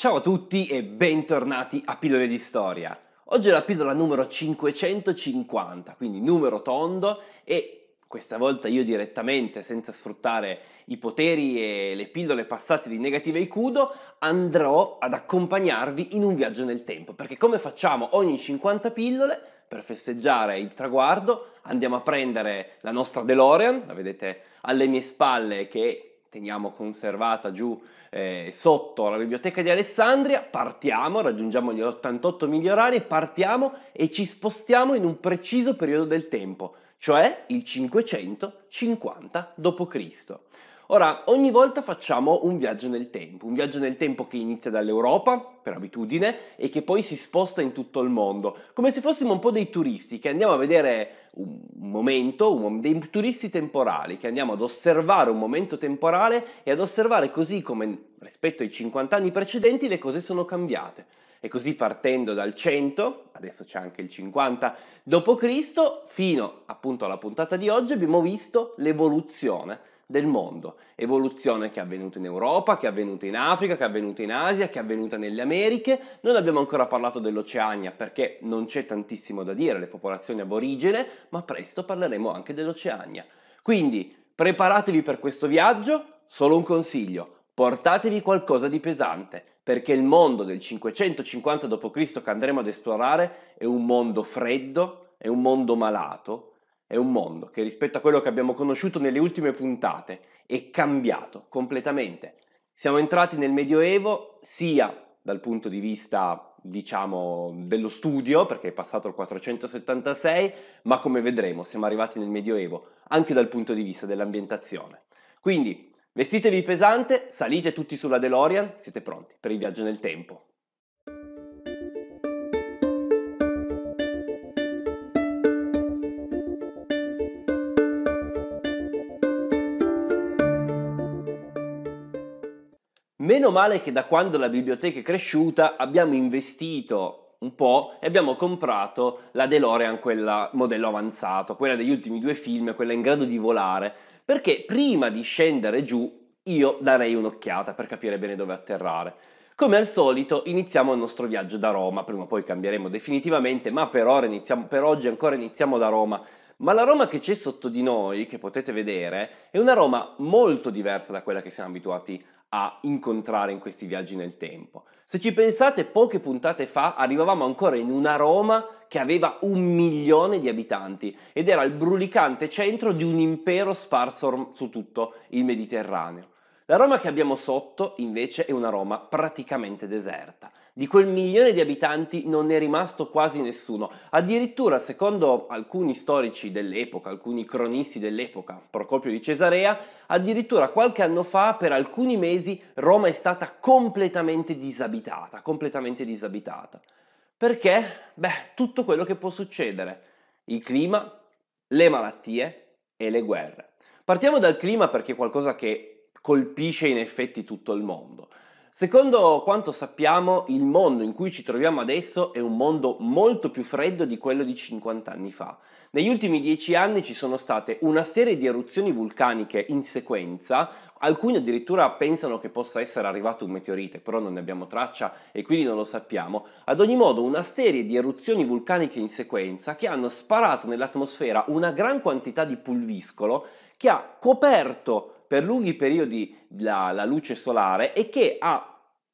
Ciao a tutti e bentornati a Pillole di Storia. Oggi è la pillola numero 550, quindi numero tondo e questa volta io direttamente, senza sfruttare i poteri e le pillole passate di Negative Icudo, andrò ad accompagnarvi in un viaggio nel tempo, perché come facciamo ogni 50 pillole, per festeggiare il traguardo, andiamo a prendere la nostra DeLorean, la vedete alle mie spalle che teniamo conservata giù eh, sotto la biblioteca di Alessandria, partiamo, raggiungiamo gli 88 migliorari, partiamo e ci spostiamo in un preciso periodo del tempo, cioè il 550 d.C. Ora, ogni volta facciamo un viaggio nel tempo, un viaggio nel tempo che inizia dall'Europa, per abitudine, e che poi si sposta in tutto il mondo, come se fossimo un po' dei turisti che andiamo a vedere un momento, un, dei turisti temporali, che andiamo ad osservare un momento temporale e ad osservare così come rispetto ai 50 anni precedenti le cose sono cambiate. E così partendo dal 100, adesso c'è anche il 50 d.C., fino appunto alla puntata di oggi abbiamo visto l'evoluzione del mondo, evoluzione che è avvenuta in Europa, che è avvenuta in Africa, che è avvenuta in Asia, che è avvenuta nelle Americhe. Non abbiamo ancora parlato dell'Oceania perché non c'è tantissimo da dire, le popolazioni aborigene, ma presto parleremo anche dell'Oceania. Quindi preparatevi per questo viaggio, solo un consiglio, portatevi qualcosa di pesante, perché il mondo del 550 d.C. che andremo ad esplorare è un mondo freddo, è un mondo malato, è un mondo che rispetto a quello che abbiamo conosciuto nelle ultime puntate è cambiato completamente. Siamo entrati nel Medioevo sia dal punto di vista, diciamo, dello studio, perché è passato il 476, ma come vedremo siamo arrivati nel Medioevo anche dal punto di vista dell'ambientazione. Quindi vestitevi pesante, salite tutti sulla DeLorean, siete pronti per il viaggio nel tempo. Meno male che da quando la biblioteca è cresciuta abbiamo investito un po' e abbiamo comprato la DeLorean, quella modello avanzato, quella degli ultimi due film, quella in grado di volare, perché prima di scendere giù io darei un'occhiata per capire bene dove atterrare. Come al solito iniziamo il nostro viaggio da Roma, prima o poi cambieremo definitivamente, ma per, ora iniziamo, per oggi ancora iniziamo da Roma. Ma la Roma che c'è sotto di noi, che potete vedere, è una Roma molto diversa da quella che siamo abituati a incontrare in questi viaggi nel tempo. Se ci pensate, poche puntate fa arrivavamo ancora in una Roma che aveva un milione di abitanti ed era il brulicante centro di un impero sparso su tutto il Mediterraneo. La Roma che abbiamo sotto, invece, è una Roma praticamente deserta. Di quel milione di abitanti non è rimasto quasi nessuno. Addirittura, secondo alcuni storici dell'epoca, alcuni cronisti dell'epoca, Procopio di Cesarea, addirittura qualche anno fa, per alcuni mesi, Roma è stata completamente disabitata, completamente disabitata. Perché? Beh, tutto quello che può succedere. Il clima, le malattie e le guerre. Partiamo dal clima perché è qualcosa che colpisce in effetti tutto il mondo. Secondo quanto sappiamo, il mondo in cui ci troviamo adesso è un mondo molto più freddo di quello di 50 anni fa. Negli ultimi 10 anni ci sono state una serie di eruzioni vulcaniche in sequenza, alcuni addirittura pensano che possa essere arrivato un meteorite, però non ne abbiamo traccia e quindi non lo sappiamo. Ad ogni modo, una serie di eruzioni vulcaniche in sequenza che hanno sparato nell'atmosfera una gran quantità di pulviscolo che ha coperto per lunghi periodi la, la luce solare e che ha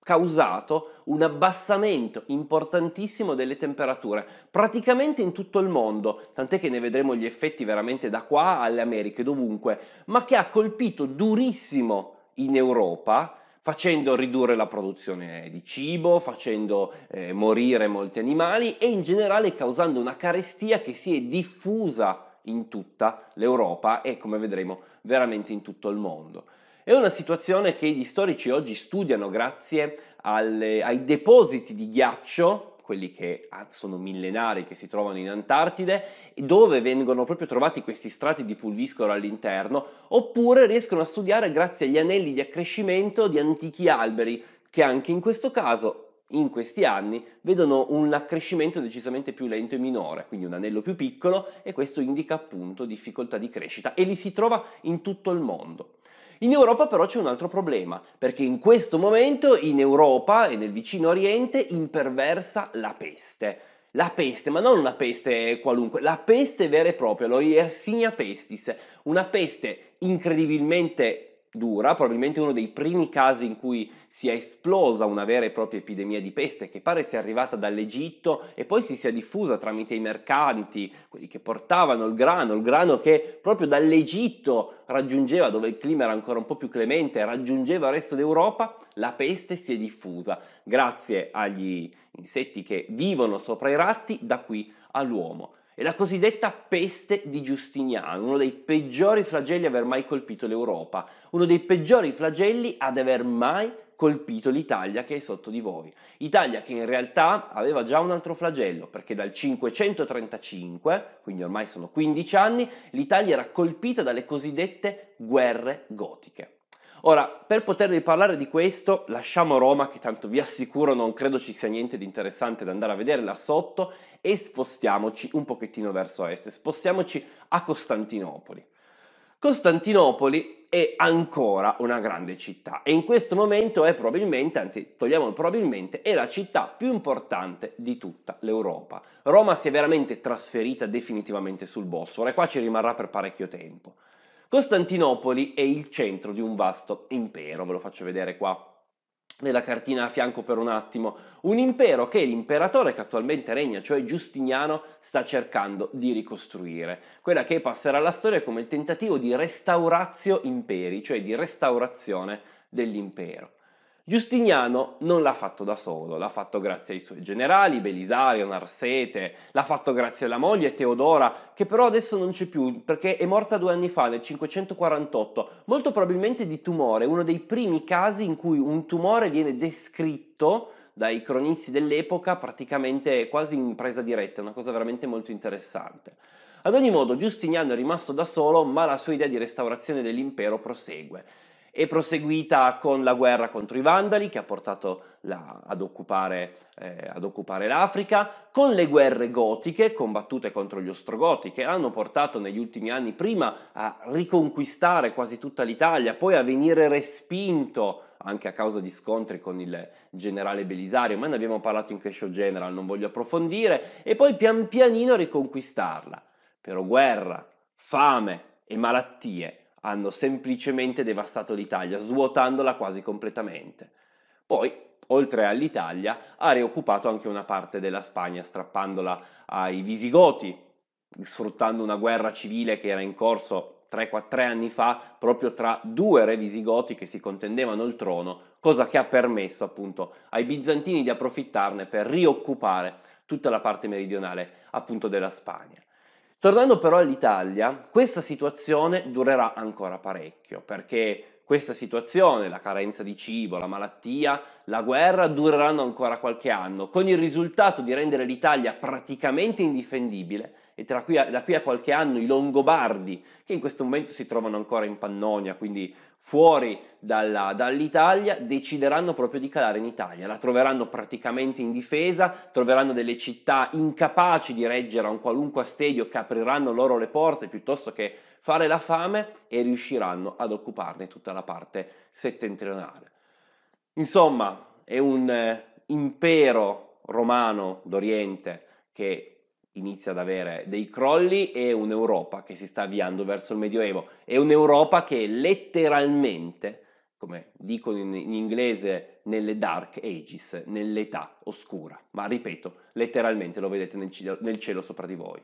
causato un abbassamento importantissimo delle temperature praticamente in tutto il mondo, tant'è che ne vedremo gli effetti veramente da qua alle Americhe, dovunque, ma che ha colpito durissimo in Europa facendo ridurre la produzione di cibo, facendo eh, morire molti animali e in generale causando una carestia che si è diffusa in tutta l'Europa e come vedremo veramente in tutto il mondo. È una situazione che gli storici oggi studiano grazie alle, ai depositi di ghiaccio quelli che ah, sono millenari, che si trovano in Antartide, dove vengono proprio trovati questi strati di pulviscolo all'interno, oppure riescono a studiare grazie agli anelli di accrescimento di antichi alberi, che anche in questo caso in questi anni vedono un accrescimento decisamente più lento e minore, quindi un anello più piccolo e questo indica appunto difficoltà di crescita e li si trova in tutto il mondo. In Europa però c'è un altro problema, perché in questo momento in Europa e nel vicino Oriente imperversa la peste. La peste, ma non una peste qualunque, la peste vera e propria, lo Yersinia pestis, una peste incredibilmente dura, probabilmente uno dei primi casi in cui si è esplosa una vera e propria epidemia di peste che pare sia arrivata dall'Egitto e poi si sia diffusa tramite i mercanti, quelli che portavano il grano, il grano che proprio dall'Egitto raggiungeva, dove il clima era ancora un po' più clemente, raggiungeva il resto d'Europa, la peste si è diffusa grazie agli insetti che vivono sopra i ratti da qui all'uomo. È la cosiddetta peste di Giustiniano, uno dei peggiori flagelli ad aver mai colpito l'Europa, uno dei peggiori flagelli ad aver mai colpito l'Italia che è sotto di voi. Italia che in realtà aveva già un altro flagello, perché dal 535, quindi ormai sono 15 anni, l'Italia era colpita dalle cosiddette guerre gotiche. Ora, per potervi parlare di questo, lasciamo Roma, che tanto vi assicuro non credo ci sia niente di interessante da andare a vedere là sotto, e spostiamoci un pochettino verso est, spostiamoci a Costantinopoli. Costantinopoli è ancora una grande città e in questo momento è probabilmente, anzi togliamo probabilmente, è la città più importante di tutta l'Europa. Roma si è veramente trasferita definitivamente sul Bosforo e qua ci rimarrà per parecchio tempo. Costantinopoli è il centro di un vasto impero, ve lo faccio vedere qua nella cartina a fianco per un attimo, un impero che l'imperatore che attualmente regna, cioè Giustiniano, sta cercando di ricostruire, quella che passerà alla storia come il tentativo di restauratio imperi, cioè di restaurazione dell'impero. Giustiniano non l'ha fatto da solo, l'ha fatto grazie ai suoi generali, Belisario, Narsete, l'ha fatto grazie alla moglie Teodora, che però adesso non c'è più perché è morta due anni fa, nel 548, molto probabilmente di tumore, uno dei primi casi in cui un tumore viene descritto dai cronisti dell'epoca praticamente quasi in presa diretta, una cosa veramente molto interessante. Ad ogni modo Giustiniano è rimasto da solo, ma la sua idea di restaurazione dell'impero prosegue. È proseguita con la guerra contro i Vandali che ha portato la, ad, occupare, eh, ad, occupare, l'Africa, con le guerre gotiche combattute contro gli ostrogoti che hanno portato negli ultimi anni prima a riconquistare quasi tutta l'Italia, poi a venire respinto anche a causa di scontri con il generale Belisario, ma ne abbiamo parlato in Clash of General, non voglio approfondire, e poi pian pianino riconquistarla. Però guerra, fame e malattie hanno semplicemente devastato l'Italia, svuotandola quasi completamente. Poi, oltre all'Italia, ha rioccupato anche una parte della Spagna, strappandola ai Visigoti, sfruttando una guerra civile che era in corso 3-4 anni fa proprio tra due re visigoti che si contendevano il trono, cosa che ha permesso appunto ai bizantini di approfittarne per rioccupare tutta la parte meridionale appunto della Spagna. Tornando però all'Italia, questa situazione durerà ancora parecchio, perché questa situazione, la carenza di cibo, la malattia, la guerra dureranno ancora qualche anno, con il risultato di rendere l'Italia praticamente indifendibile e qui a, da qui a qualche anno i Longobardi, che in questo momento si trovano ancora in Pannonia, quindi fuori dalla, dall'Italia, decideranno proprio di calare in Italia. La troveranno praticamente in difesa, troveranno delle città incapaci di reggere a un qualunque assedio che apriranno loro le porte piuttosto che fare la fame e riusciranno ad occuparne tutta la parte settentrionale. Insomma, è un eh, impero romano d'Oriente che inizia ad avere dei crolli e un'Europa che si sta avviando verso il Medioevo. È un'Europa che letteralmente, come dicono in inglese nelle Dark Ages, nell'età oscura, ma ripeto, letteralmente lo vedete nel cielo, nel cielo sopra di voi.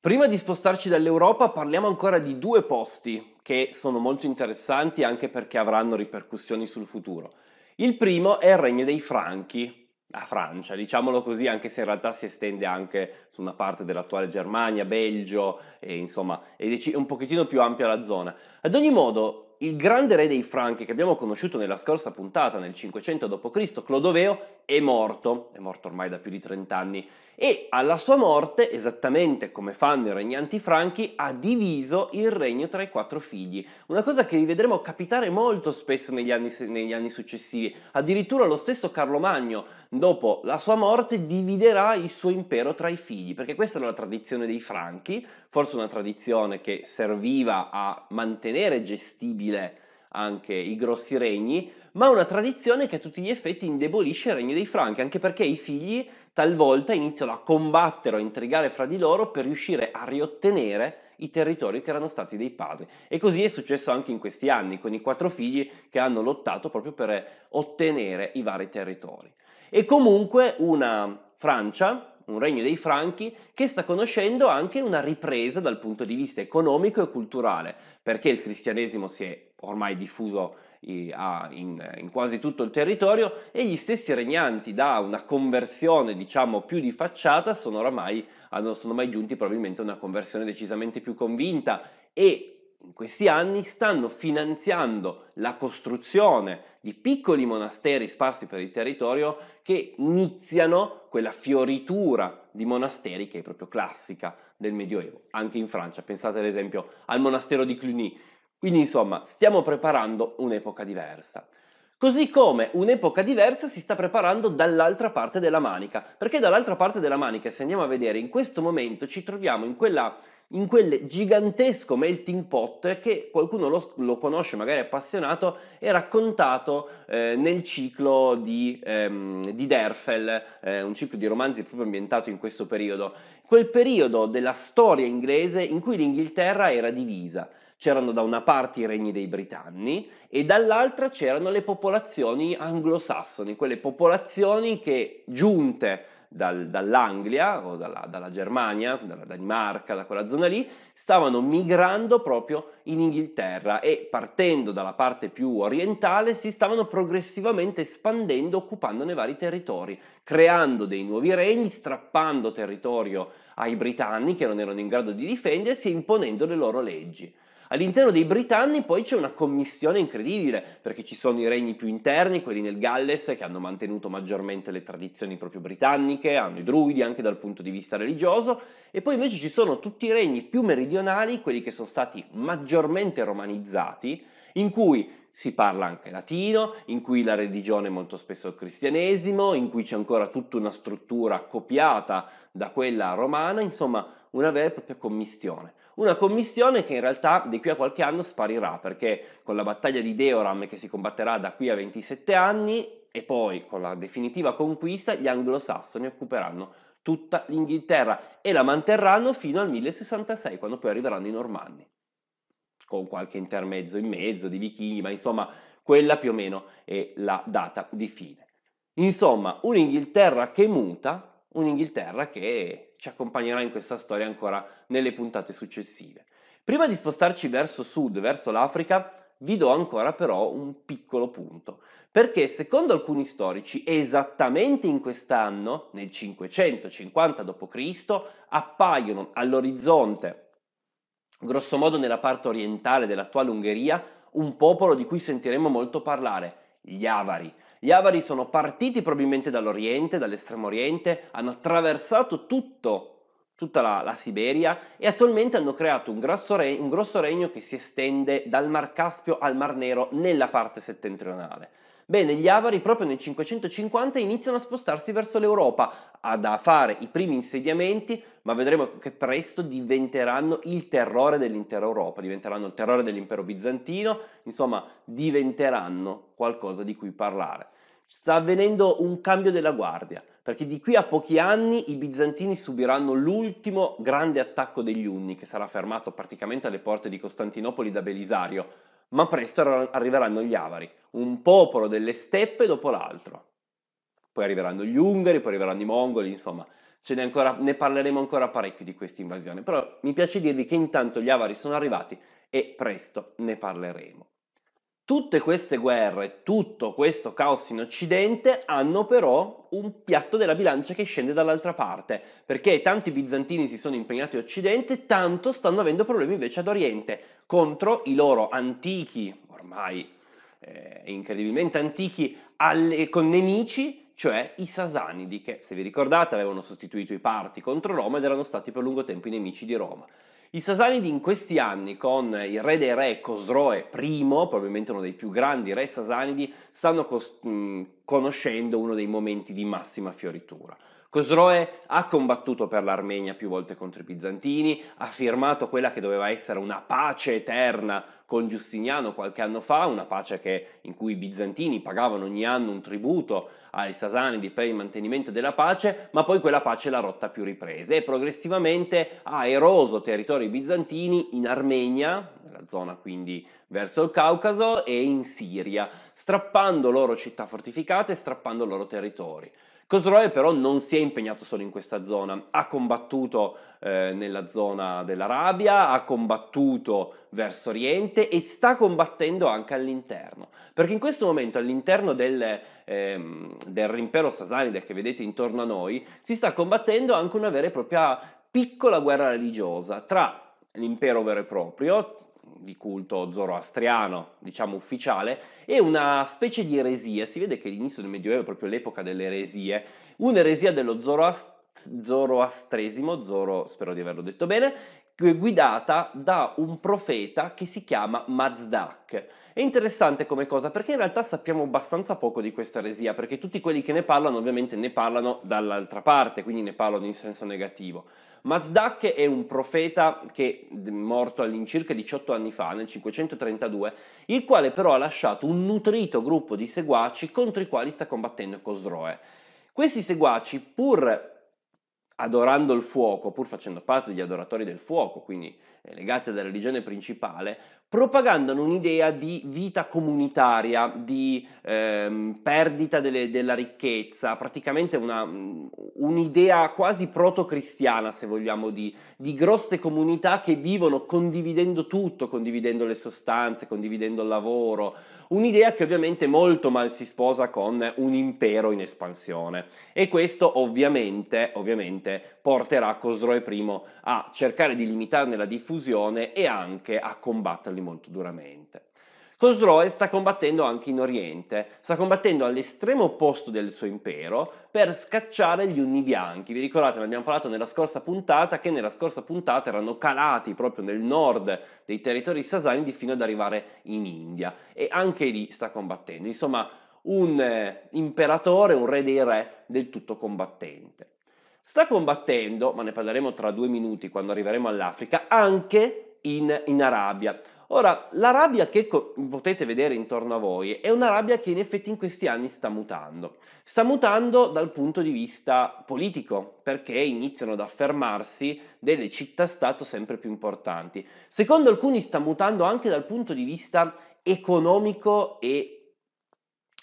Prima di spostarci dall'Europa parliamo ancora di due posti che sono molto interessanti anche perché avranno ripercussioni sul futuro. Il primo è il regno dei Franchi, la Francia, diciamolo così, anche se in realtà si estende anche su una parte dell'attuale Germania, Belgio, e insomma è un pochettino più ampia la zona. Ad ogni modo, il grande re dei Franchi che abbiamo conosciuto nella scorsa puntata nel 500 d.C., Clodoveo, è morto, è morto ormai da più di 30 anni, e alla sua morte, esattamente come fanno i regnanti franchi, ha diviso il regno tra i quattro figli. Una cosa che rivedremo capitare molto spesso negli anni, negli anni successivi. Addirittura lo stesso Carlo Magno, dopo la sua morte, dividerà il suo impero tra i figli, perché questa era la tradizione dei Franchi, forse una tradizione che serviva a mantenere gestibile ostile anche i grossi regni, ma una tradizione che a tutti gli effetti indebolisce il regno dei Franchi, anche perché i figli talvolta iniziano a combattere o a intrigare fra di loro per riuscire a riottenere i territori che erano stati dei padri. E così è successo anche in questi anni, con i quattro figli che hanno lottato proprio per ottenere i vari territori. E comunque una Francia un regno dei Franchi che sta conoscendo anche una ripresa dal punto di vista economico e culturale, perché il cristianesimo si è ormai diffuso in, quasi tutto il territorio e gli stessi regnanti da una conversione diciamo più di facciata sono oramai, sono mai giunti probabilmente a una conversione decisamente più convinta e in questi anni stanno finanziando la costruzione di piccoli monasteri sparsi per il territorio che iniziano quella fioritura di monasteri che è proprio classica del Medioevo, anche in Francia. Pensate ad esempio al monastero di Cluny. Quindi insomma stiamo preparando un'epoca diversa. Così come un'epoca diversa si sta preparando dall'altra parte della manica, perché dall'altra parte della manica, se andiamo a vedere, in questo momento ci troviamo in quella in quel gigantesco melting pot che qualcuno lo, lo conosce, magari appassionato, è raccontato eh, nel ciclo di, ehm, di Derfel, eh, un ciclo di romanzi proprio ambientato in questo periodo, quel periodo della storia inglese in cui l'Inghilterra era divisa. C'erano da una parte i regni dei Britanni e dall'altra c'erano le popolazioni anglosassoni, quelle popolazioni che giunte dal, dall'Anglia o dalla, dalla, Germania, dalla Danimarca, da quella zona lì, stavano migrando proprio in Inghilterra e partendo dalla parte più orientale si stavano progressivamente espandendo occupandone vari territori, creando dei nuovi regni, strappando territorio ai britanni che non erano in grado di difendersi e imponendo le loro leggi. All'interno dei britanni poi c'è una commissione incredibile, perché ci sono i regni più interni, quelli nel Galles, che hanno mantenuto maggiormente le tradizioni proprio britanniche, hanno i druidi anche dal punto di vista religioso, e poi invece ci sono tutti i regni più meridionali, quelli che sono stati maggiormente romanizzati, in cui si parla anche latino, in cui la religione è molto spesso il cristianesimo, in cui c'è ancora tutta una struttura copiata da quella romana, insomma una vera e propria commissione. Una commissione che in realtà di qui a qualche anno sparirà perché con la battaglia di Deoram che si combatterà da qui a 27 anni e poi con la definitiva conquista gli anglosassoni occuperanno tutta l'Inghilterra e la manterranno fino al 1066 quando poi arriveranno i normanni con qualche intermezzo in mezzo di vichinghi, ma insomma quella più o meno è la data di fine. Insomma, un'Inghilterra che muta, un'Inghilterra che ci accompagnerà in questa storia ancora nelle puntate successive. Prima di spostarci verso sud, verso l'Africa, vi do ancora però un piccolo punto, perché secondo alcuni storici esattamente in quest'anno, nel 550 d.C., appaiono all'orizzonte, grossomodo nella parte orientale dell'attuale Ungheria, un popolo di cui sentiremo molto parlare, gli avari, gli avari sono partiti probabilmente dall'Oriente, dall'Estremo Oriente, hanno attraversato tutto, tutta la, la, Siberia e attualmente hanno creato un re, un grosso regno che si estende dal Mar Caspio al Mar Nero nella parte settentrionale. Bene, gli avari proprio nel 550 iniziano a spostarsi verso l'Europa, a fare i primi insediamenti, ma vedremo che presto diventeranno il terrore dell'intera Europa, diventeranno il terrore dell'impero bizantino, insomma diventeranno qualcosa di cui parlare. Sta avvenendo un cambio della guardia, perché di qui a pochi anni i bizantini subiranno l'ultimo grande attacco degli Unni, che sarà fermato praticamente alle porte di Costantinopoli da Belisario, ma presto arriveranno gli avari, un popolo delle steppe dopo l'altro. Poi arriveranno gli ungheri, poi arriveranno i mongoli, insomma, ce ne, ancora, ne parleremo ancora parecchio di questa invasione, però mi piace dirvi che intanto gli avari sono arrivati e presto ne parleremo. Tutte queste guerre, tutto questo caos in Occidente hanno però un piatto della bilancia che scende dall'altra parte, perché tanti bizantini si sono impegnati in Occidente, tanto stanno avendo problemi invece ad Oriente contro i loro antichi, ormai eh, incredibilmente antichi, alle, con nemici cioè i Sasanidi, che se vi ricordate avevano sostituito i parti contro Roma ed erano stati per lungo tempo i nemici di Roma. I Sasanidi in questi anni, con il re dei re Cosroe I, probabilmente uno dei più grandi re Sasanidi, stanno cos- mh, conoscendo uno dei momenti di massima fioritura. Cosroe ha combattuto per l'Armenia più volte contro i bizantini, ha firmato quella che doveva essere una pace eterna con Giustiniano qualche anno fa, una pace che, in cui i bizantini pagavano ogni anno un tributo ai sasanidi per il mantenimento della pace, ma poi quella pace l'ha rotta più riprese e progressivamente ha eroso territori bizantini in Armenia, nella zona quindi verso il Caucaso, e in Siria, strappando loro città fortificate, e strappando loro territori. Cosroe però non si è impegnato solo in questa zona, ha combattuto eh, nella zona dell'Arabia, ha combattuto verso Oriente e sta combattendo anche all'interno, perché in questo momento all'interno del, ehm, del rimpero sasanide che vedete intorno a noi si sta combattendo anche una vera e propria piccola guerra religiosa tra l'impero vero e proprio, di culto zoroastriano, diciamo ufficiale, e una specie di eresia. Si vede che l'inizio del Medioevo è proprio l'epoca delle eresie. Un'eresia dello zoroast- zoroastresimo, Zoro, spero di averlo detto bene, guidata da un profeta che si chiama Mazdak. È interessante come cosa perché in realtà sappiamo abbastanza poco di questa eresia, perché tutti quelli che ne parlano ovviamente ne parlano dall'altra parte, quindi ne parlano in senso negativo. Mazdak è un profeta che è morto all'incirca 18 anni fa, nel 532, il quale però ha lasciato un nutrito gruppo di seguaci contro i quali sta combattendo Cosroe. Questi seguaci, pur adorando il fuoco, pur facendo parte degli adoratori del fuoco, quindi eh, legate alla religione principale, propagandano un'idea di vita comunitaria, di ehm, perdita delle, della ricchezza, praticamente una, mm, un'idea quasi proto-cristiana, se vogliamo, di, di grosse comunità che vivono condividendo tutto, condividendo le sostanze, condividendo il lavoro, un'idea che ovviamente molto mal si sposa con un impero in espansione. E questo ovviamente, ovviamente porterà Cosroe I a cercare di limitarne la diffusione, diffusione e anche a combatterli molto duramente. Cosroe sta combattendo anche in Oriente, sta combattendo all'estremo opposto del suo impero per scacciare gli unni bianchi. Vi ricordate, ne abbiamo parlato nella scorsa puntata, che nella scorsa puntata erano calati proprio nel nord dei territori sasanidi fino ad arrivare in India e anche lì sta combattendo. Insomma, un eh, imperatore, un re dei re del tutto combattente. Sta combattendo, ma ne parleremo tra due minuti quando arriveremo all'Africa, anche in, in Arabia. Ora, l'Arabia che co- potete vedere intorno a voi è un'Arabia che in effetti in questi anni sta mutando. Sta mutando dal punto di vista politico, perché iniziano ad affermarsi delle città-stato sempre più importanti. Secondo alcuni sta mutando anche dal punto di vista economico e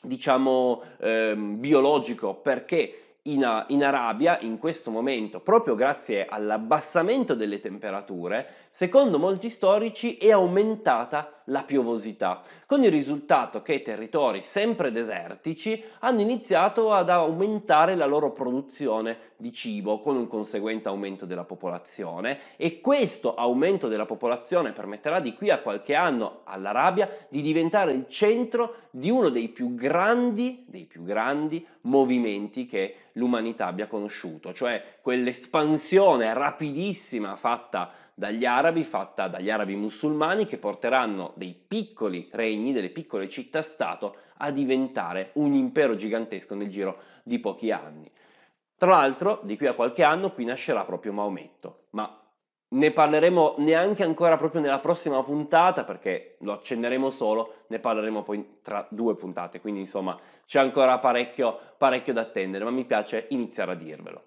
diciamo ehm, biologico, perché in, in, Arabia in questo momento, proprio grazie all'abbassamento delle temperature, secondo molti storici è aumentata la piovosità, con il risultato che territori sempre desertici hanno iniziato ad aumentare la loro produzione di cibo, con un conseguente aumento della popolazione e questo aumento della popolazione permetterà di qui a qualche anno all'Arabia di diventare il centro di uno dei più grandi, dei più grandi movimenti che l'umanità abbia conosciuto, cioè quell'espansione rapidissima fatta dagli arabi, fatta dagli arabi musulmani che porteranno dei piccoli regni, delle piccole città-stato a diventare un impero gigantesco nel giro di pochi anni. Tra l'altro, di qui a qualche anno qui nascerà proprio Maometto, ma ne parleremo neanche ancora proprio nella prossima puntata perché lo accenneremo solo, ne parleremo poi tra due puntate, quindi insomma c'è ancora parecchio, parecchio da attendere, ma mi piace iniziare a dirvelo.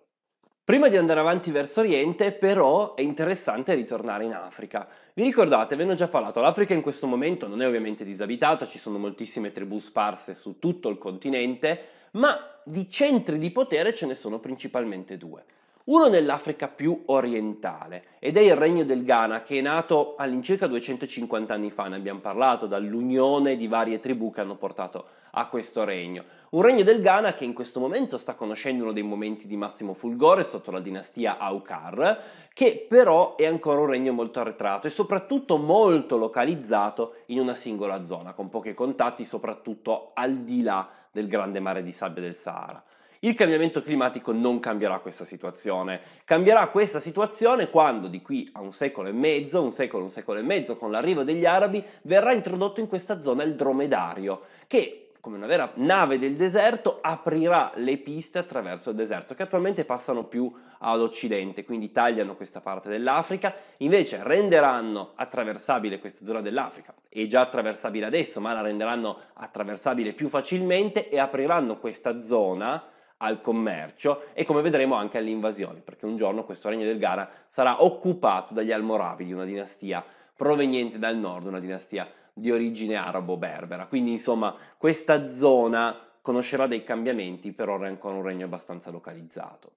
Prima di andare avanti verso Oriente, però, è interessante ritornare in Africa. Vi ricordate, ve ne ho già parlato, l'Africa in questo momento non è ovviamente disabitata, ci sono moltissime tribù sparse su tutto il continente, ma di centri di potere ce ne sono principalmente due uno nell'Africa più orientale ed è il Regno del Ghana che è nato all'incirca 250 anni fa, ne abbiamo parlato, dall'unione di varie tribù che hanno portato a questo regno. Un regno del Ghana che in questo momento sta conoscendo uno dei momenti di massimo fulgore sotto la dinastia Aukar, che però è ancora un regno molto arretrato e soprattutto molto localizzato in una singola zona, con pochi contatti soprattutto al di là del grande mare di sabbia del Sahara. Il cambiamento climatico non cambierà questa situazione. Cambierà questa situazione quando di qui a un secolo e mezzo, un secolo, un secolo e mezzo, con l'arrivo degli arabi, verrà introdotto in questa zona il dromedario, che come una vera nave del deserto, aprirà le piste attraverso il deserto, che attualmente passano più all'occidente, quindi tagliano questa parte dell'Africa, invece renderanno attraversabile questa zona dell'Africa, è già attraversabile adesso, ma la renderanno attraversabile più facilmente e apriranno questa zona al commercio e come vedremo anche alle invasioni, perché un giorno questo regno del Ghana sarà occupato dagli Almoravidi, una dinastia proveniente dal nord, una dinastia di origine arabo-berbera. Quindi insomma questa zona conoscerà dei cambiamenti, per ora è ancora un regno abbastanza localizzato.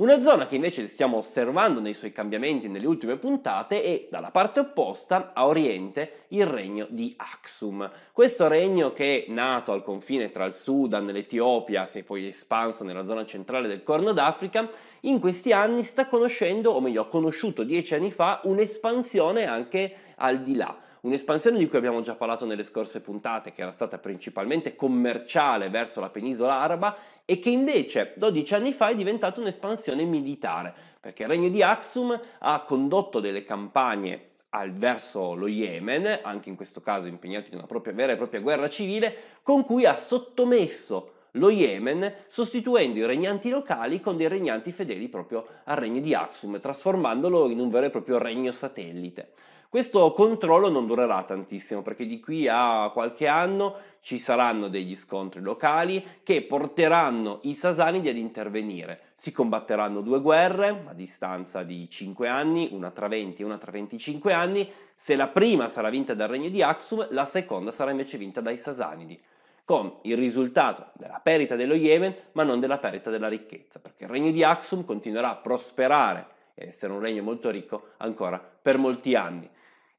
Una zona che invece stiamo osservando nei suoi cambiamenti nelle ultime puntate è, dalla parte opposta, a oriente, il regno di Aksum. Questo regno che è nato al confine tra il Sudan e l'Etiopia, si è poi espanso nella zona centrale del Corno d'Africa, in questi anni sta conoscendo, o meglio ha conosciuto dieci anni fa, un'espansione anche al di là un'espansione di cui abbiamo già parlato nelle scorse puntate, che era stata principalmente commerciale verso la penisola araba e che invece 12 anni fa è diventata un'espansione militare, perché il regno di Aksum ha condotto delle campagne verso lo Yemen, anche in questo caso impegnato in una propria, vera e propria guerra civile, con cui ha sottomesso lo Yemen, sostituendo i regnanti locali con dei regnanti fedeli proprio al regno di Aksum, trasformandolo in un vero e proprio regno satellite. Questo controllo non durerà tantissimo perché di qui a qualche anno ci saranno degli scontri locali che porteranno i Sasanidi ad intervenire. Si combatteranno due guerre a distanza di 5 anni, una tra 20 e una tra 25 anni. Se la prima sarà vinta dal regno di Aksum, la seconda sarà invece vinta dai Sasanidi con il risultato della perdita dello Yemen, ma non della perdita della ricchezza, perché il regno di Aksum continuerà a prosperare e essere un regno molto ricco ancora per molti anni.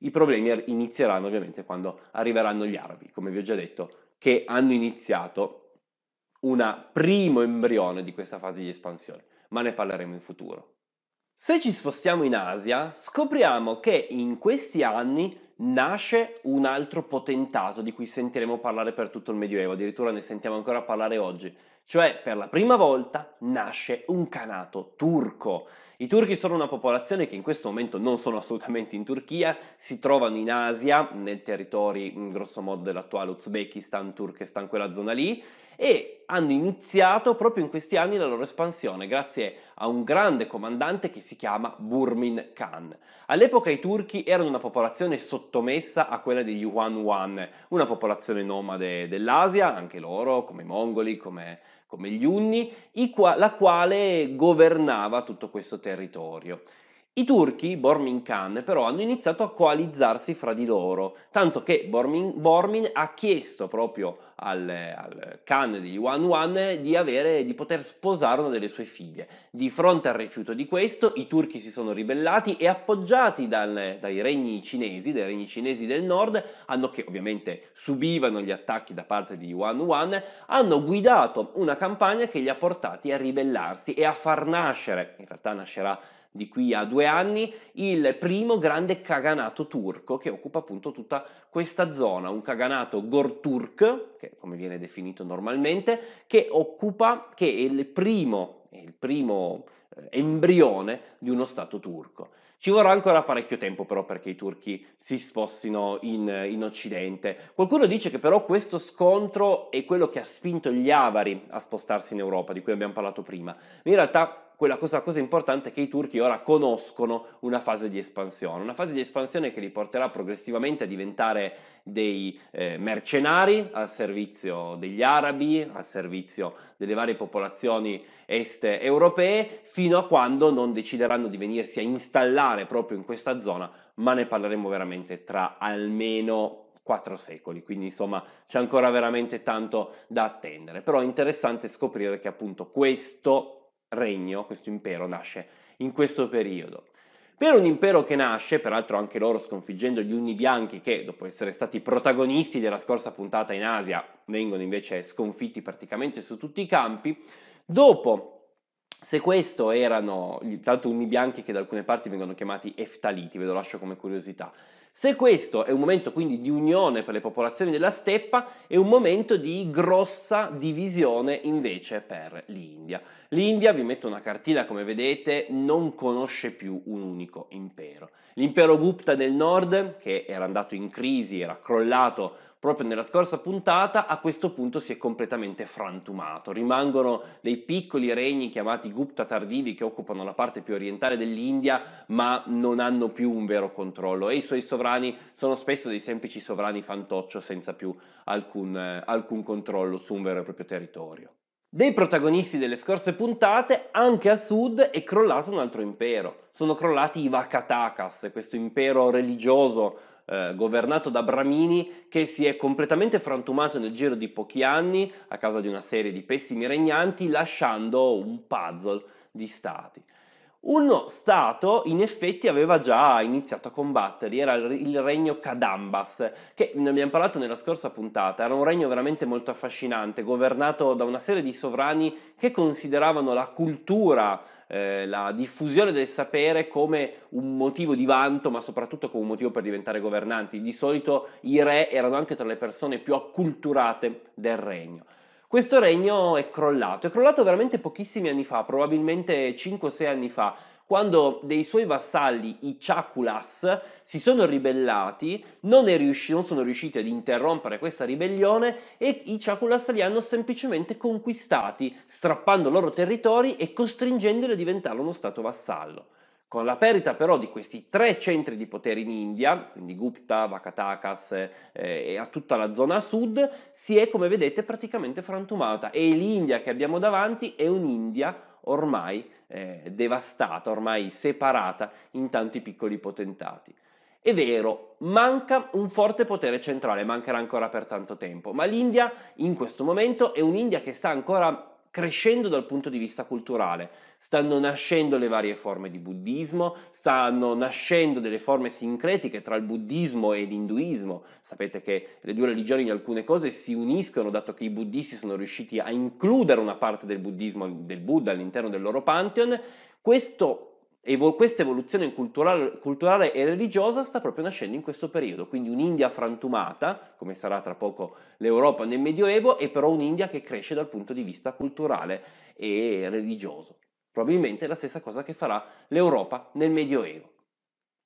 I problemi inizieranno ovviamente quando arriveranno gli arabi, come vi ho già detto, che hanno iniziato un primo embrione di questa fase di espansione, ma ne parleremo in futuro. Se ci spostiamo in Asia, scopriamo che in questi anni nasce un altro potentato di cui sentiremo parlare per tutto il Medioevo, addirittura ne sentiamo ancora parlare oggi, cioè per la prima volta nasce un canato turco i turchi sono una popolazione che in questo momento non sono assolutamente in Turchia, si trovano in Asia, nei territori grossomodo dell'attuale Uzbekistan, Turkestan, quella zona lì, e hanno iniziato proprio in questi anni la loro espansione grazie a un grande comandante che si chiama Burmin Khan. All'epoca i turchi erano una popolazione sottomessa a quella degli Yuan Wan, una popolazione nomade dell'Asia, anche loro, come i mongoli, come come gli Unni, la quale governava tutto questo territorio. I turchi, Bormin Khan, però hanno iniziato a coalizzarsi fra di loro, tanto che Bormin, Bormin ha chiesto proprio al, al Khan di Yuan Wan di, avere, di poter sposare una delle sue figlie. Di fronte al rifiuto di questo, i turchi si sono ribellati e appoggiati dal, dai regni cinesi, dai regni cinesi del nord, hanno, che ovviamente subivano gli attacchi da parte di Yuan Wan, hanno guidato una campagna che li ha portati a ribellarsi e a far nascere, in realtà nascerà di qui a due anni, il primo grande caganato turco che occupa appunto tutta questa zona, un caganato Gorturk, che come viene definito normalmente, che occupa, che è il primo, è il primo eh, embrione di uno Stato turco. Ci vorrà ancora parecchio tempo però perché i turchi si spostino in, in, Occidente. Qualcuno dice che però questo scontro è quello che ha spinto gli avari a spostarsi in Europa, di cui abbiamo parlato prima. In realtà quella cosa, la cosa importante è che i turchi ora conoscono una fase di espansione, una fase di espansione che li porterà progressivamente a diventare dei eh, mercenari al servizio degli arabi, al servizio delle varie popolazioni est europee, fino a quando non decideranno di venirsi a installare proprio in questa zona, ma ne parleremo veramente tra almeno quattro secoli, quindi insomma c'è ancora veramente tanto da attendere, però è interessante scoprire che appunto questo regno, questo impero nasce in questo periodo. Per un impero che nasce, peraltro anche loro sconfiggendo gli Unni Bianchi, che dopo essere stati protagonisti della scorsa puntata in Asia, vengono invece sconfitti praticamente su tutti i campi, dopo se questo erano tanto unni bianchi che da alcune parti vengono chiamati eftaliti, ve lo lascio come curiosità. Se questo è un momento quindi di unione per le popolazioni della steppa, è un momento di grossa divisione invece per l'India. L'India, vi metto una cartina come vedete, non conosce più un unico impero. L'impero Gupta del nord, che era andato in crisi, era crollato proprio nella scorsa puntata, a questo punto si è completamente frantumato. Rimangono dei piccoli regni chiamati Gupta tardivi che occupano la parte più orientale dell'India, ma non hanno più un vero controllo e i suoi sovrani sono spesso dei semplici sovrani fantoccio senza più alcun, eh, alcun controllo su un vero e proprio territorio. Dei protagonisti delle scorse puntate, anche a sud è crollato un altro impero. Sono crollati i Vakatakas, questo impero religioso eh, governato da Bramini che si è completamente frantumato nel giro di pochi anni a causa di una serie di pessimi regnanti lasciando un puzzle di stati. Uno stato in effetti aveva già iniziato a combatterli, era il regno Kadambas, che ne abbiamo parlato nella scorsa puntata, era un regno veramente molto affascinante, governato da una serie di sovrani che consideravano la cultura eh, la diffusione del sapere come un motivo di vanto, ma soprattutto come un motivo per diventare governanti. Di solito i re erano anche tra le persone più acculturate del regno. Questo regno è crollato, è crollato veramente pochissimi anni fa, probabilmente 5-6 anni fa, quando dei suoi vassalli, i Chakulas, si sono ribellati, non, riusci- non, sono riusciti ad interrompere questa ribellione e i Chakulas li hanno semplicemente conquistati, strappando loro territori e costringendoli a diventare uno stato vassallo. Con la perdita però di questi tre centri di potere in India, quindi Gupta, Vakatakas eh, e a tutta la zona sud, si è come vedete praticamente frantumata e l'India che abbiamo davanti è un'India ormai eh, devastata, ormai separata in tanti piccoli potentati. È vero, manca un forte potere centrale, mancherà ancora per tanto tempo, ma l'India in questo momento è un'India che sta ancora crescendo dal punto di vista culturale, stanno nascendo le varie forme di buddismo, stanno nascendo delle forme sincretiche tra il buddismo e l'induismo. Sapete che le due religioni in alcune cose si uniscono, dato che i buddhisti sono riusciti a includere una parte del buddismo del Buddha all'interno del loro pantheon. Questo e questa evoluzione culturale, culturale, e religiosa sta proprio nascendo in questo periodo, quindi un'India frantumata, come sarà tra poco l'Europa nel Medioevo, è però un'India che cresce dal punto di vista culturale e religioso. Probabilmente la stessa cosa che farà l'Europa nel Medioevo,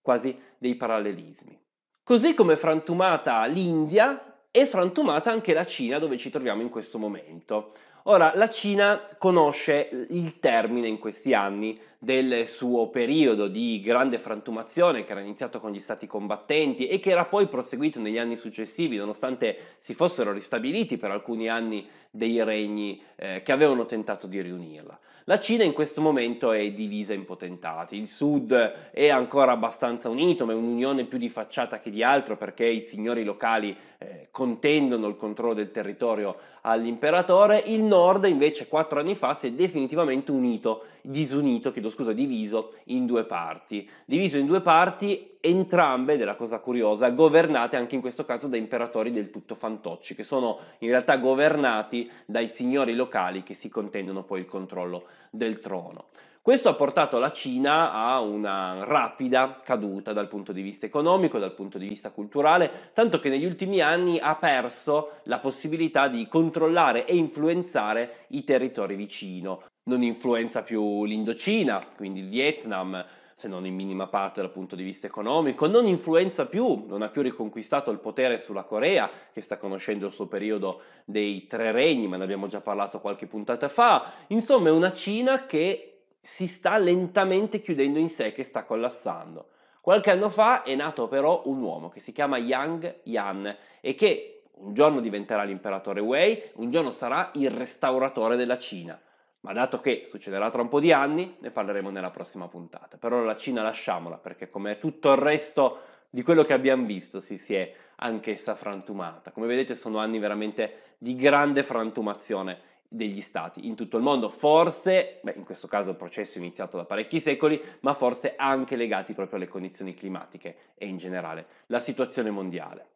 quasi dei parallelismi. Così come è frantumata l'India, è frantumata anche la Cina dove ci troviamo in questo momento. Ora, la Cina conosce il termine in questi anni del suo periodo di grande frantumazione che era iniziato con gli stati combattenti e che era poi proseguito negli anni successivi, nonostante si fossero ristabiliti per alcuni anni dei regni eh, che avevano tentato di riunirla. La Cina in questo momento è divisa in potentati, il sud è ancora abbastanza unito, ma è un'unione più di facciata che di altro perché i signori locali eh, contendono il controllo del territorio all'imperatore, il nord invece quattro anni fa si è definitivamente unito, disunito, chiedo scusa, diviso in due parti. Diviso in due parti entrambe, della cosa curiosa, governate anche in questo caso da imperatori del tutto fantocci, che sono in realtà governati dai signori locali che si contendono poi il controllo del trono. Questo ha portato la Cina a una rapida caduta dal punto di vista economico, dal punto di vista culturale, tanto che negli ultimi anni ha perso la possibilità di controllare e influenzare i territori vicino. Non influenza più l'Indocina, quindi il Vietnam, se non in minima parte dal punto di vista economico, non influenza più, non ha più riconquistato il potere sulla Corea, che sta conoscendo il suo periodo dei tre regni, ma ne abbiamo già parlato qualche puntata fa. Insomma, è una Cina che si sta lentamente chiudendo in sé, che sta collassando. Qualche anno fa è nato però un uomo che si chiama Yang Yan e che un giorno diventerà l'imperatore Wei, un giorno sarà il restauratore della Cina. Ma dato che succederà tra un po' di anni, ne parleremo nella prossima puntata. Però la Cina lasciamola, perché come tutto il resto di quello che abbiamo visto, si, si è anch'essa frantumata. Come vedete sono anni veramente di grande frantumazione degli stati in tutto il mondo, forse, beh, in questo caso il processo è iniziato da parecchi secoli, ma forse anche legati proprio alle condizioni climatiche e in generale la situazione mondiale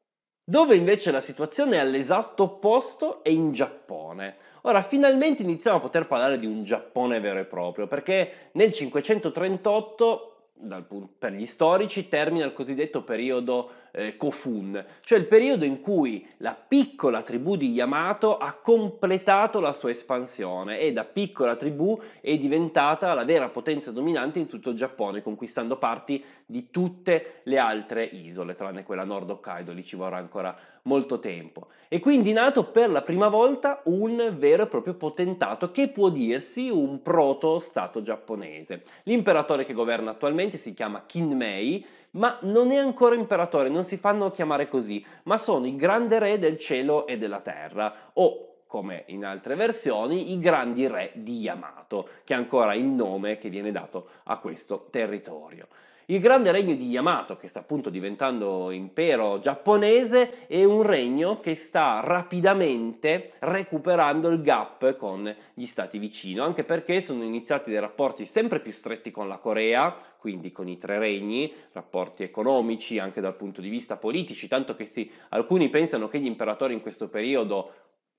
dove invece la situazione è all'esatto opposto è in Giappone. Ora finalmente iniziamo a poter parlare di un Giappone vero e proprio, perché nel 538 Punto, per gli storici termina il cosiddetto periodo eh, Kofun, cioè il periodo in cui la piccola tribù di Yamato ha completato la sua espansione e da piccola tribù è diventata la vera potenza dominante in tutto il Giappone, conquistando parti di tutte le altre isole, tranne quella nord Hokkaido, lì ci vorrà ancora molto tempo. E quindi nato per la prima volta un vero e proprio potentato che può dirsi un proto-stato giapponese. L'imperatore che governa attualmente si chiama Kinmei, ma non è ancora imperatore, non si fanno chiamare così, ma sono i grande re del cielo e della terra, o come in altre versioni, i grandi re di Yamato, che è ancora il nome che viene dato a questo territorio. Il grande regno di Yamato, che sta appunto diventando impero giapponese, è un regno che sta rapidamente recuperando il gap con gli stati vicino, anche perché sono iniziati dei rapporti sempre più stretti con la Corea, quindi con i tre regni, rapporti economici anche dal punto di vista politici, tanto che si, alcuni pensano che gli imperatori in questo periodo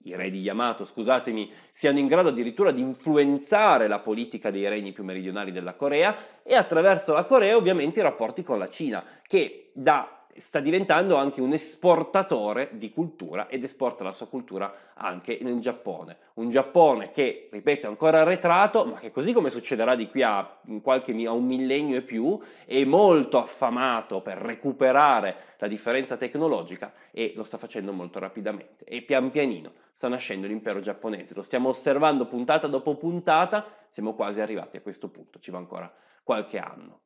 i re di Yamato, scusatemi, siano in grado addirittura di influenzare la politica dei regni più meridionali della Corea e attraverso la Corea ovviamente i rapporti con la Cina, che da sta diventando anche un esportatore di cultura ed esporta la sua cultura anche nel Giappone. Un Giappone che, ripeto, è ancora arretrato, ma che così come succederà di qui a, qualche, a un millennio e più, è molto affamato per recuperare la differenza tecnologica e lo sta facendo molto rapidamente. E pian pianino sta nascendo l'impero giapponese. Lo stiamo osservando puntata dopo puntata, siamo quasi arrivati a questo punto, ci va ancora qualche anno.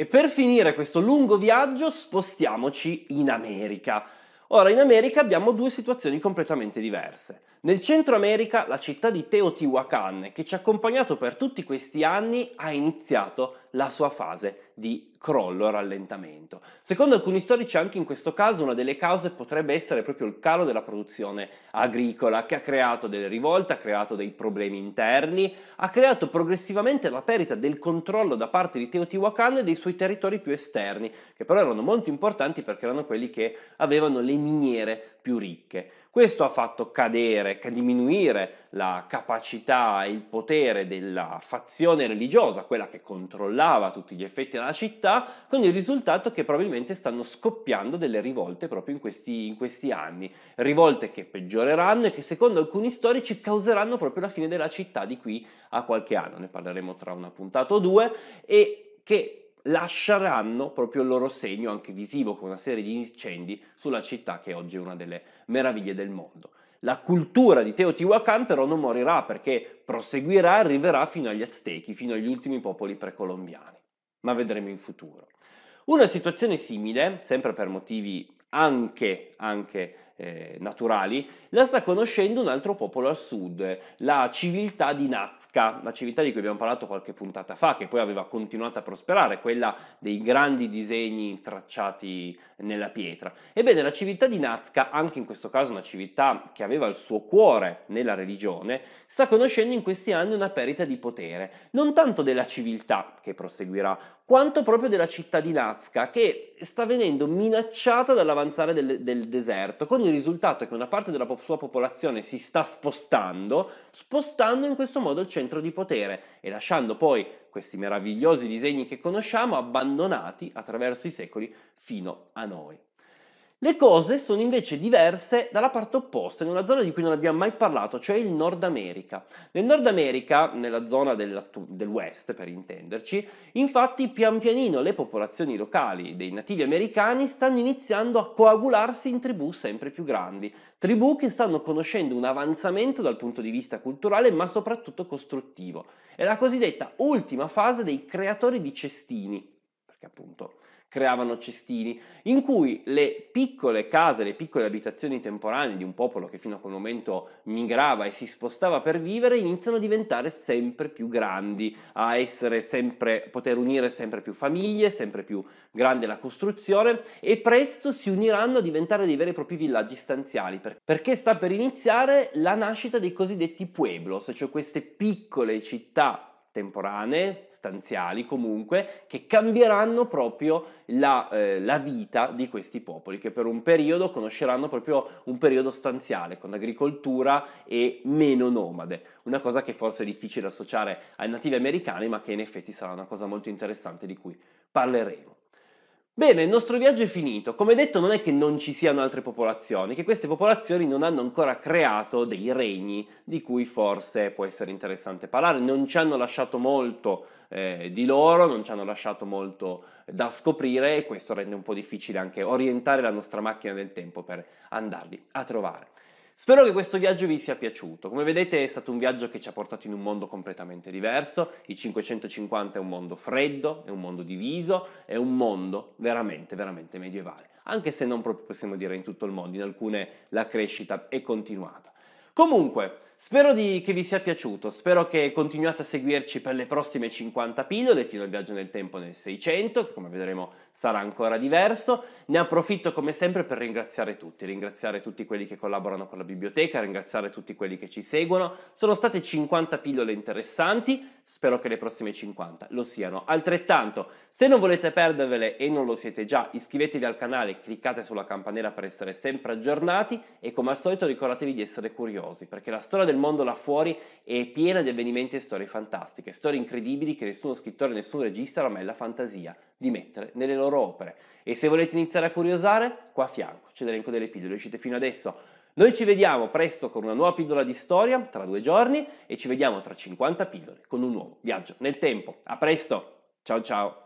E per finire questo lungo viaggio spostiamoci in America. Ora, in America abbiamo due situazioni completamente diverse. Nel Centro America, la città di Teotihuacan, che ci ha accompagnato per tutti questi anni, ha iniziato a la sua fase di crollo e rallentamento. Secondo alcuni storici anche in questo caso una delle cause potrebbe essere proprio il calo della produzione agricola che ha creato delle rivolte, ha creato dei problemi interni, ha creato progressivamente la perdita del controllo da parte di Teotihuacan e dei suoi territori più esterni, che però erano molto importanti perché erano quelli che avevano le miniere più ricche. Questo ha fatto cadere, diminuire la capacità e il potere della fazione religiosa, quella che controllava tutti gli effetti della città, con il risultato che probabilmente stanno scoppiando delle rivolte proprio in questi, in questi anni, rivolte che peggioreranno e che secondo alcuni storici causeranno proprio la fine della città di qui a qualche anno, ne parleremo tra una puntata o due, e che lasceranno proprio il loro segno anche visivo con una serie di incendi sulla città che oggi è una delle meraviglie del mondo. La cultura di Teotihuacan però non morirà perché proseguirà e arriverà fino agli Aztechi, fino agli ultimi popoli precolombiani, ma vedremo in futuro. Una situazione simile, sempre per motivi anche, anche eh, naturali, la sta conoscendo un altro popolo al sud, la civiltà di Nazca, la civiltà di cui abbiamo parlato qualche puntata fa, che poi aveva continuato a prosperare, quella dei grandi disegni tracciati nella pietra. Ebbene, la civiltà di Nazca, anche in questo caso una civiltà che aveva il suo cuore nella religione, sta conoscendo in questi anni una perdita di potere, non tanto della civiltà, che proseguirà, quanto proprio della città di Nazca, che sta venendo minacciata dall'avanzare del, del deserto, con il risultato che una parte della popolazione sua popolazione si sta spostando, spostando in questo modo il centro di potere e lasciando poi questi meravigliosi disegni che conosciamo abbandonati attraverso i secoli fino a noi. Le cose sono invece diverse dalla parte opposta, in una zona di cui non abbiamo mai parlato, cioè il Nord America. Nel Nord America, nella zona del, del West per intenderci, infatti pian pianino le popolazioni locali dei nativi americani stanno iniziando a coagularsi in tribù sempre più grandi, tribù che stanno conoscendo un avanzamento dal punto di vista culturale ma soprattutto costruttivo. È la cosiddetta ultima fase dei creatori di cestini, perché appunto creavano cestini in cui le piccole case, le piccole abitazioni temporanee di un popolo che fino a quel momento migrava e si spostava per vivere iniziano a diventare sempre più grandi, a essere sempre, poter unire sempre più famiglie, sempre più grande la costruzione e presto si uniranno a diventare dei veri e propri villaggi stanziali perché sta per iniziare la nascita dei cosiddetti pueblos, cioè queste piccole città temporanee, stanziali comunque, che cambieranno proprio la, eh, la, vita di questi popoli, che per un periodo conosceranno proprio un periodo stanziale, con agricoltura e meno nomade, una cosa che forse è difficile associare ai nativi americani, ma che in effetti sarà una cosa molto interessante di cui parleremo. Bene, il nostro viaggio è finito. Come detto, non è che non ci siano altre popolazioni, che queste popolazioni non hanno ancora creato dei regni di cui forse può essere interessante parlare. Non ci hanno lasciato molto eh, di loro, non ci hanno lasciato molto eh, da scoprire e questo rende un po' difficile anche orientare la nostra macchina del tempo per andarli a trovare. Spero che questo viaggio vi sia piaciuto. Come vedete è stato un viaggio che ci ha portato in un mondo completamente diverso. I 550 è un mondo freddo, è un mondo diviso, è un mondo veramente, veramente medievale. Anche se non proprio possiamo dire in tutto il mondo, in alcune la crescita è continuata. Comunque, spero di, che vi sia piaciuto, spero che continuate a seguirci per le prossime 50 pillole fino al viaggio nel tempo nel 600, che come vedremo sarà ancora diverso. Ne approfitto come sempre per ringraziare tutti, ringraziare tutti quelli che collaborano con la biblioteca, ringraziare tutti quelli che ci seguono. Sono state 50 pillole interessanti, spero che le prossime 50 lo siano altrettanto. Se non volete perdervele e non lo siete già, iscrivetevi al canale, cliccate sulla campanella per essere sempre aggiornati e come al solito ricordatevi di essere curiosi, perché la storia del mondo là fuori è piena di avvenimenti e storie fantastiche, storie incredibili che nessuno scrittore, nessun regista ha mai la fantasia di mettere nelle loro loro opere. E se volete iniziare a curiosare, qua a fianco c'è l'elenco delle pillole uscite fino adesso. Noi ci vediamo presto con una nuova pillola di storia, tra due giorni, e ci vediamo tra 50 pillole con un nuovo viaggio nel tempo. A presto, ciao ciao!